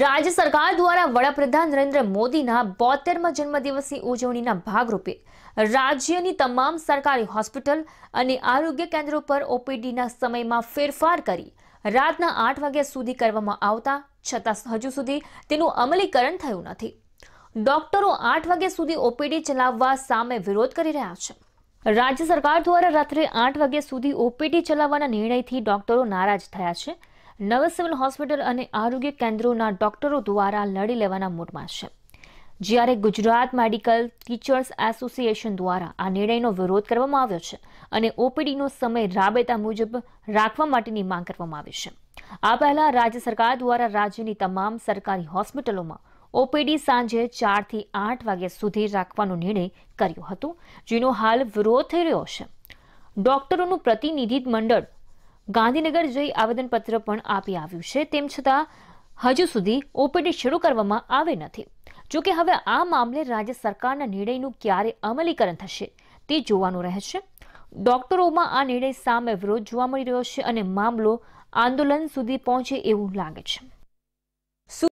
રાજ્ય સરકાર દ્વારા વડાપ્રધાન નરેન્દ્ર મોદીના બોતેરમા જન્મદિવસની ઉજવણીના ભાગરૂપે રાજ્યની તમામ સરકારી હોસ્પિટલ અને આરોગ્ય કેન્દ્રો પર ઓપીડીના સમયમાં ફેરફાર કરી રાતના આઠ વાગ્યા સુધી કરવામાં આવતા છતાં હજુ સુધી તેનું અમલીકરણ થયું નથી ડોક્ટરો આઠ વાગ્યા સુધી ઓપીડી ચલાવવા સામે વિરોધ કરી રહ્યા છે રાજ્ય સરકાર દ્વારા રાત્રે આઠ વાગ્યા સુધી ઓપીડી ચલાવવાના નિર્ણયથી ડોક્ટરો નારાજ થયા છે નવ સિવિલ હોસ્પિટલ અને આરોગ્ય કેન્દ્રોના ડોક્ટરો દ્વારા લડી લેવાના મૂડમાં છે જ્યારે ગુજરાત મેડિકલ ટીચર્સ એસોસિએશન દ્વારા આ નિર્ણયનો વિરોધ કરવામાં આવ્યો છે અને ઓપીડીનો સમય રાબેતા મુજબ રાખવા માટેની માંગ કરવામાં આવી છે આ પહેલા રાજ્ય સરકાર દ્વારા રાજ્યની તમામ સરકારી હોસ્પિટલોમાં ઓપીડી સાંજે ચારથી આઠ વાગ્યા સુધી રાખવાનો નિર્ણય કર્યો હતો જેનો હાલ વિરોધ થઈ રહ્યો છે ડોક્ટરોનું પ્રતિનિધિ મંડળ ગાંધીનગર જઈ આવેદનપત્ર પણ આપી આવ્યું છે તેમ છતાં હજુ સુધી ઓપીડી શરૂ કરવામાં આવે નથી જોકે હવે આ મામલે રાજ્ય સરકારના નિર્ણયનું ક્યારે અમલીકરણ થશે તે જોવાનું રહેશે ડોક્ટરોમાં આ નિર્ણય સામે વિરોધ જોવા મળી રહ્યો છે અને મામલો આંદોલન સુધી પહોંચે એવું લાગે છે